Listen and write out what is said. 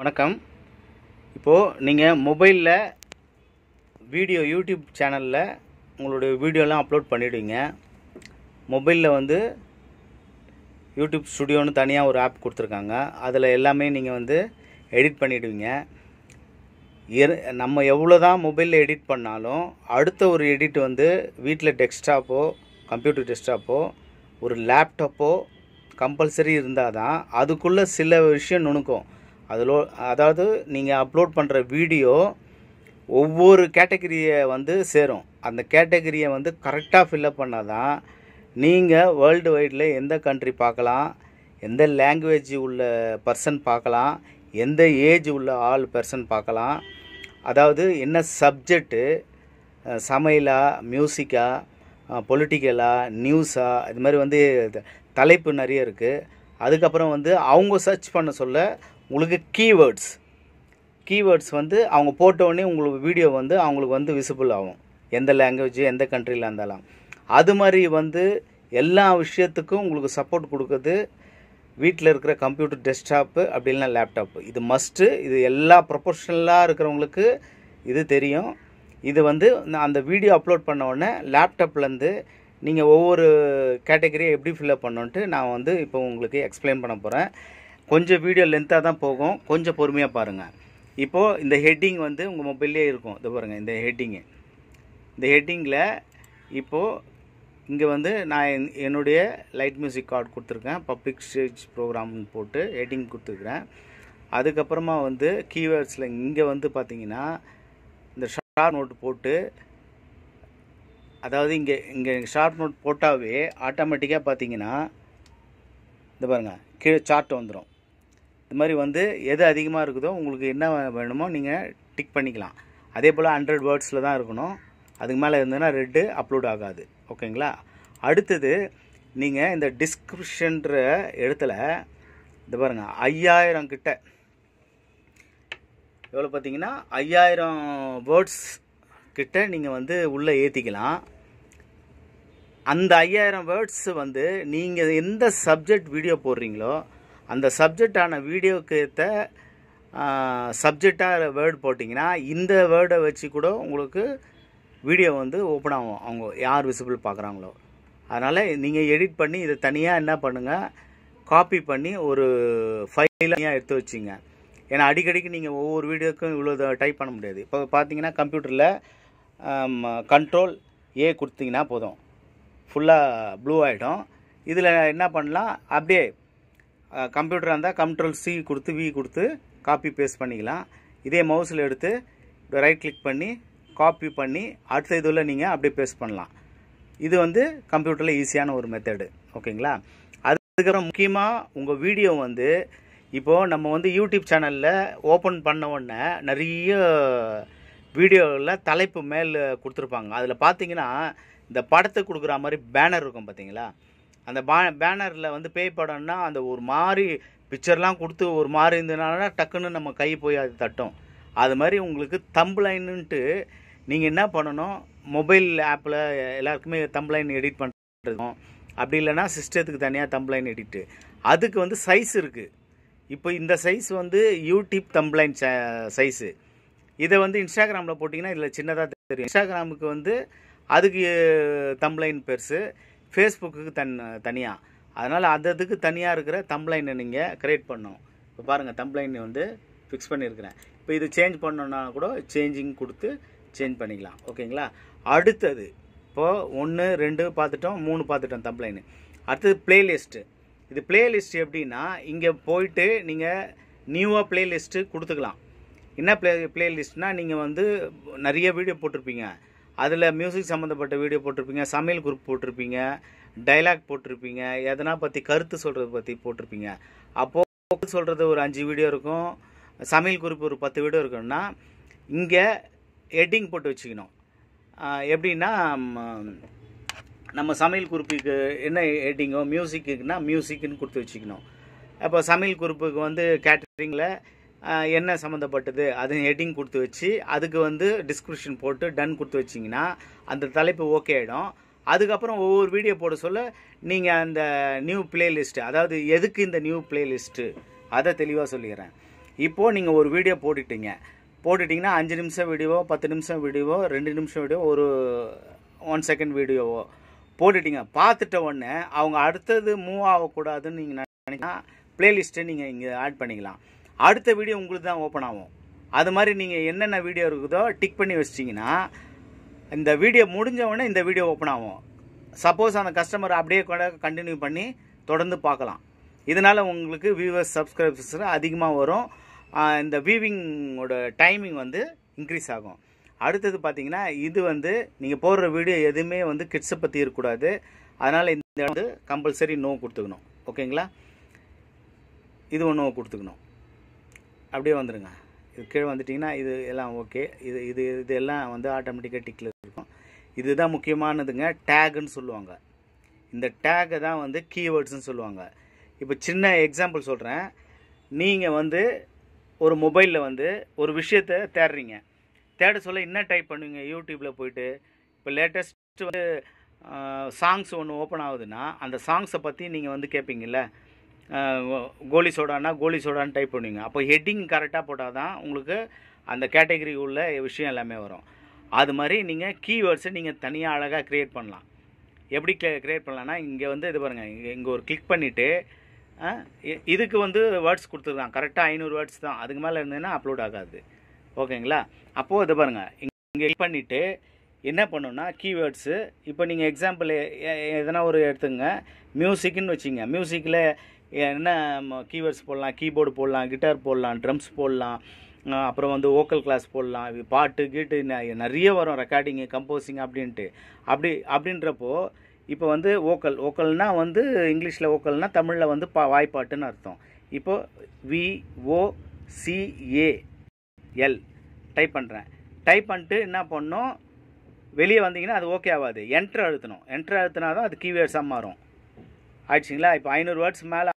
வணக்கம் இப்போது நீங்கள் மொபைலில் வீடியோ யூடியூப் சேனலில் உங்களுடைய வீடியோலாம் அப்லோட் பண்ணிவிடுவீங்க மொபைலில் வந்து யூடியூப் ஸ்டுடியோன்னு தனியாக ஒரு ஆப் கொடுத்துருக்காங்க அதில் எல்லாமே நீங்கள் வந்து எடிட் பண்ணிவிடுவீங்க எரு நம்ம எவ்வளோ தான் மொபைலில் எடிட் பண்ணாலும் அடுத்த ஒரு எடிட் வந்து வீட்டில் டெஸ்க்டாப்போ கம்ப்யூட்டர் டெஸ்க்டாப்போ ஒரு லேப்டாப்போ கம்பல்சரி இருந்தால் தான் அதுக்குள்ளே சில விஷயம் நுணுக்கும் அதில் அதாவது நீங்கள் அப்லோட் பண்ணுற வீடியோ ஒவ்வொரு கேட்டகரியை வந்து சேரும் அந்த கேட்டகரியை வந்து கரெக்டாக ஃபில்லப் பண்ணால் தான் நீங்கள் வேர்ல்டு வைடில் எந்த கண்ட்ரி பார்க்கலாம் எந்த லாங்குவேஜ் உள்ள பர்சன் பார்க்கலாம் எந்த ஏஜ் உள்ள ஆள் பர்சன் பார்க்கலாம் அதாவது என்ன சப்ஜெக்டு சமையலாக மியூசிக்காக பொலிட்டிக்கலாக நியூஸாக இது மாதிரி வந்து தலைப்பு நிறைய இருக்குது அதுக்கப்புறம் வந்து அவங்க சர்ச் பண்ண சொல்ல உங்களுக்கு கீவேர்ட்ஸ் கீவேர்ட்ஸ் வந்து அவங்க போட்டோடனே உங்களுக்கு வீடியோ வந்து அவங்களுக்கு வந்து விசிபிள் ஆகும் எந்த லாங்குவேஜ் எந்த கண்ட்ரியில் இருந்தாலும் அது மாதிரி வந்து எல்லா விஷயத்துக்கும் உங்களுக்கு சப்போர்ட் கொடுக்குறது வீட்டில் இருக்கிற கம்ப்யூட்டர் டெஸ்க்டாப்பு அப்படி இல்லைனா லேப்டாப்பு இது மஸ்ட்டு இது எல்லா ப்ரொஃபஷனலாக இருக்கிறவங்களுக்கு இது தெரியும் இது வந்து அந்த வீடியோ அப்லோட் பண்ண உடனே லேப்டாப்லேருந்து நீங்கள் ஒவ்வொரு கேட்டகரியை எப்படி ஃபில்அப் பண்ணோன்ட்டு நான் வந்து இப்போ உங்களுக்கு எக்ஸ்பிளைன் பண்ண போகிறேன் கொஞ்சம் வீடியோ லென்த்தாக தான் போகும் கொஞ்சம் பொறுமையாக பாருங்கள் இப்போது இந்த ஹெட்டிங் வந்து உங்கள் மொபைல்லே இருக்கும் இது பாருங்கள் இந்த ஹெட்டிங்கு இந்த ஹெட்டிங்கில் இப்போது இங்கே வந்து நான் என்னுடைய லைட் மியூசிக் கார்டு கொடுத்துருக்கேன் பப்ளிக் ஸ்டேஜ் ப்ரோக்ராம்னு போட்டு ஹெட்டிங் கொடுத்துருக்குறேன் அதுக்கப்புறமா வந்து கீவேர்ட்ஸில் இங்கே வந்து பார்த்திங்கன்னா இந்த ஷார்ட் நோட் போட்டு அதாவது இங்கே இங்கே ஷார்ட் நோட் போட்டாவே ஆட்டோமேட்டிக்காக பார்த்தீங்கன்னா இந்த பாருங்கள் கீழே சார்ட் வந்துடும் இது மாதிரி வந்து எது அதிகமாக இருக்குதோ உங்களுக்கு என்ன வேணுமோ நீங்கள் டிக் பண்ணிக்கலாம் அதே போல் ஹண்ட்ரட் வேர்ட்ஸில் தான் இருக்கணும் அதுக்கு மேலே இருந்ததுன்னா ரெட்டு அப்லோட் ஆகாது ஓகேங்களா அடுத்தது நீங்கள் இந்த டிஸ்கிரிப்ஷன்ற இடத்துல இந்த பாருங்கள் ஐயாயிரம் கிட்ட எவ்வளோ பார்த்தீங்கன்னா ஐயாயிரம் வேர்ட்ஸ் கிட்ட நீங்கள் வந்து உள்ளே ஏற்றிக்கலாம் அந்த ஐயாயிரம் வேர்ட்ஸு வந்து நீங்கள் எந்த சப்ஜெக்ட் வீடியோ போடுறீங்களோ அந்த சப்ஜெக்டான ஏற்ற சப்ஜெக்டாக வேர்டு போட்டிங்கன்னா இந்த வேர்டை வச்சு கூட உங்களுக்கு வீடியோ வந்து ஓப்பன் ஆகும் அவங்க யார் விசிபிள் பார்க்குறாங்களோ அதனால் நீங்கள் எடிட் பண்ணி இதை தனியாக என்ன பண்ணுங்கள் காப்பி பண்ணி ஒரு ஃபைலாக எடுத்து வச்சிங்க ஏன்னா அடிக்கடிக்கு நீங்கள் ஒவ்வொரு வீடியோக்கும் இவ்வளோ டைப் பண்ண முடியாது இப்போ பார்த்தீங்கன்னா கம்ப்யூட்டரில் கண்ட்ரோல் ஏ கொடுத்தீங்கன்னா போதும் ஃபுல்லாக ப்ளூ ஆகிடும் இதில் என்ன பண்ணலாம் அப்படியே கம்ப்யூட்டராக இருந்தால் கம்ட்ரோல் சி கொடுத்து வி கொடுத்து காப்பி பேஸ்ட் பண்ணிக்கலாம் இதே மவுஸில் எடுத்து ரைட் கிளிக் பண்ணி காப்பி பண்ணி அடுத்த இதில் நீங்கள் அப்படியே பேஸ்ட் பண்ணலாம் இது வந்து கம்ப்யூட்டரில் ஈஸியான ஒரு மெத்தடு ஓகேங்களா அதுக்கப்புறம் முக்கியமாக உங்கள் வீடியோ வந்து இப்போது நம்ம வந்து யூடியூப் சேனலில் ஓப்பன் பண்ண உடனே நிறைய வீடியோவில் தலைப்பு மேல் கொடுத்துருப்பாங்க அதில் பார்த்தீங்கன்னா இந்த படத்தை கொடுக்குற மாதிரி பேனர் இருக்கும் பார்த்தீங்களா அந்த பா பேனரில் வந்து பேய் படம்னா அந்த ஒரு மாதிரி பிக்சர்லாம் கொடுத்து ஒரு மாதிரி இருந்ததுனால டக்குன்னு நம்ம கை போய் அது தட்டும் அது மாதிரி உங்களுக்கு தம்புலைனுன்ட்டு நீங்கள் என்ன பண்ணணும் மொபைல் ஆப்பில் எல்லாருக்குமே தம்ப்ளைன் எடிட் பண்ணுறோம் அப்படி இல்லைனா சிஸ்டத்துக்கு தனியாக தம்ப்ளைன் எடிட்டு அதுக்கு வந்து சைஸ் இருக்குது இப்போ இந்த சைஸ் வந்து யூடியூப் ச சைஸு இதை வந்து இன்ஸ்டாகிராமில் போட்டிங்கன்னா இதில் சின்னதாக தெரியும் இன்ஸ்டாகிராமுக்கு வந்து அதுக்கு தம்ப்ளைன் பெருசு ஃபேஸ்புக்கு தன் தனியாக அதனால் அதுக்கு தனியாக இருக்கிற தம்ப்ளைனை நீங்கள் க்ரியேட் பண்ணணும் இப்போ பாருங்கள் தம்ப்ளைன் வந்து ஃபிக்ஸ் பண்ணியிருக்கிறேன் இப்போ இது சேஞ்ச் பண்ணோன்னா கூட சேஞ்சிங் கொடுத்து சேஞ்ச் பண்ணிக்கலாம் ஓகேங்களா அடுத்தது இப்போது ஒன்று ரெண்டு பார்த்துட்டோம் மூணு பார்த்துட்டோம் தம்ப்ளைனு அடுத்தது பிளேலிஸ்ட்டு இது பிளேலிஸ்ட் எப்படின்னா இங்கே போயிட்டு நீங்கள் நியூவாக பிளேலிஸ்ட்டு கொடுத்துக்கலாம் என்ன பிளே பிளேலிஸ்ட்னால் நீங்கள் வந்து நிறைய வீடியோ போட்டிருப்பீங்க அதில் மியூசிக் சம்மந்தப்பட்ட வீடியோ போட்டிருப்பீங்க சமையல் குரூப் போட்டிருப்பீங்க டைலாக் போட்டிருப்பீங்க எதனா பற்றி கருத்து சொல்கிறத பற்றி போட்டிருப்பீங்க அப்போது சொல்கிறது ஒரு அஞ்சு வீடியோ இருக்கும் சமையல் குறிப்பு ஒரு பத்து வீடியோ இருக்குன்னா இங்கே ஹெட்டிங் போட்டு வச்சுக்கணும் எப்படின்னா நம்ம சமையல் குறிப்புக்கு என்ன ஹெட்டிங்கோ மியூசிக்குன்னா மியூசிக்குன்னு கொடுத்து வச்சுக்கணும் இப்போ சமையல் குறிப்புக்கு வந்து கேட்டரிங்கில் என்ன சம்மந்தப்பட்டது அது ஹெட்டிங் கொடுத்து வச்சு அதுக்கு வந்து டிஸ்கிரிப்ஷன் போட்டு டன் கொடுத்து வச்சிங்கன்னா அந்த தலைப்பு ஓகே ஆகிடும் அதுக்கப்புறம் ஒவ்வொரு வீடியோ போட சொல்ல நீங்கள் அந்த நியூ பிளேலிஸ்ட்டு அதாவது எதுக்கு இந்த நியூ பிளேலிஸ்ட்டு அதை தெளிவாக சொல்லிடுறேன் இப்போது நீங்கள் ஒரு வீடியோ போட்டுட்டீங்க போட்டுட்டிங்கன்னா அஞ்சு நிமிஷம் வீடியோவோ பத்து நிமிஷம் வீடியோவோ ரெண்டு நிமிஷம் வீடியோ ஒரு ஒன் செகண்ட் வீடியோவோ போட்டுட்டிங்க பார்த்துட்ட உடனே அவங்க அடுத்தது மூவ் ஆகக்கூடாதுன்னு நீங்கள் நினைக்கிறீங்கன்னா பிளேலிஸ்ட்டை நீங்கள் இங்கே ஆட் பண்ணிக்கலாம் அடுத்த வீடியோ உங்களுக்கு தான் ஓப்பன் ஆகும் அது மாதிரி நீங்கள் என்னென்ன வீடியோ இருக்குதோ டிக் பண்ணி வச்சிட்டிங்கன்னா இந்த வீடியோ முடிஞ்சவொடனே இந்த வீடியோ ஓப்பன் ஆகும் சப்போஸ் அந்த கஸ்டமர் அப்படியே கூட கண்டினியூ பண்ணி தொடர்ந்து பார்க்கலாம் இதனால் உங்களுக்கு வியூவர்ஸ் சப்ஸ்கிரைபர்ஸ் அதிகமாக வரும் இந்த வியூவிங்கோட டைமிங் வந்து இன்க்ரீஸ் ஆகும் அடுத்தது பார்த்தீங்கன்னா இது வந்து நீங்கள் போடுற வீடியோ எதுவுமே வந்து கிட்ஸை பற்றி இருக்கக்கூடாது அதனால் இந்த வந்து கம்பல்சரி நோ கொடுத்துக்கணும் ஓகேங்களா இது ஒன்று கொடுத்துக்கணும் அப்படியே வந்துடுங்க இது கீழே வந்துட்டிங்கன்னா இது எல்லாம் ஓகே இது இது இது எல்லாம் வந்து ஆட்டோமேட்டிக்காக டிக்கில் இருக்கும் இதுதான் முக்கியமானதுங்க டேகுன்னு சொல்லுவாங்க இந்த டேகை தான் வந்து கீவேர்ட்ஸ்னு சொல்லுவாங்க இப்போ சின்ன எக்ஸாம்பிள் சொல்கிறேன் நீங்கள் வந்து ஒரு மொபைலில் வந்து ஒரு விஷயத்தை தேடுறீங்க தேட சொல்ல என்ன டைப் பண்ணுவீங்க யூடியூப்பில் போயிட்டு இப்போ லேட்டஸ்ட் வந்து சாங்ஸ் ஒன்று ஓப்பன் ஆகுதுன்னா அந்த சாங்ஸை பற்றி நீங்கள் வந்து கேட்பீங்கல்ல கோலி சோடானா கோலி சோடான்னு டைப் பண்ணுவீங்க அப்போ ஹெட்டிங் கரெக்டாக போட்டால் தான் உங்களுக்கு அந்த கேட்டகரி உள்ள விஷயம் எல்லாமே வரும் அது மாதிரி நீங்கள் கீவேர்ட்ஸை நீங்கள் தனியாக அழகாக க்ரியேட் பண்ணலாம் எப்படி க்ரியேட் பண்ணலான்னா இங்கே வந்து இது பாருங்கள் இங்கே இங்கே ஒரு கிளிக் பண்ணிவிட்டு இதுக்கு வந்து வேர்ட்ஸ் கொடுத்துருக்கான் கரெக்டாக ஐநூறு வேர்ட்ஸ் தான் அதுக்கு மேலே இருந்ததுன்னா அப்லோட் ஆகாது ஓகேங்களா அப்போது இது பாருங்கள் இங்கே கிளிக் பண்ணிவிட்டு என்ன பண்ணுன்னா கீவேர்ட்ஸு இப்போ நீங்கள் எக்ஸாம்பிள் எதனா ஒரு எடுத்துங்க மியூசிக்குன்னு வச்சுங்க மியூசிக்கில் என்ன கீவேர்ட்ஸ் போடலாம் கீபோர்டு போடலாம் கிட்டார் போடலாம் ட்ரம்ஸ் போடலாம் அப்புறம் வந்து ஓக்கல் கிளாஸ் போடலாம் பாட்டு கீட்டு நிறைய வரும் ரெக்கார்டிங்கு கம்போசிங் அப்படின்ட்டு அப்படி அப்படின்றப்போ இப்போ வந்து ஓக்கல் ஓக்கல்னால் வந்து இங்கிலீஷில் ஓக்கல்னால் தமிழில் வந்து பா வாய்ப்பாட்டுன்னு அர்த்தம் இப்போது V O C A L type பண்ணுறேன் டைப் பண்ணிட்டு என்ன பண்ணோம் வெளியே வந்தீங்கன்னா அது ஓகே ஆகாது என்ட்ரு அழுத்தணும் என்ட்ரு அழுத்தினா தான் அது கீவேர்ட்ஸாக மாறும் ஆயிடுச்சிங்களா இப்போ ஐநூறு வேர்ட்ஸ் மேலே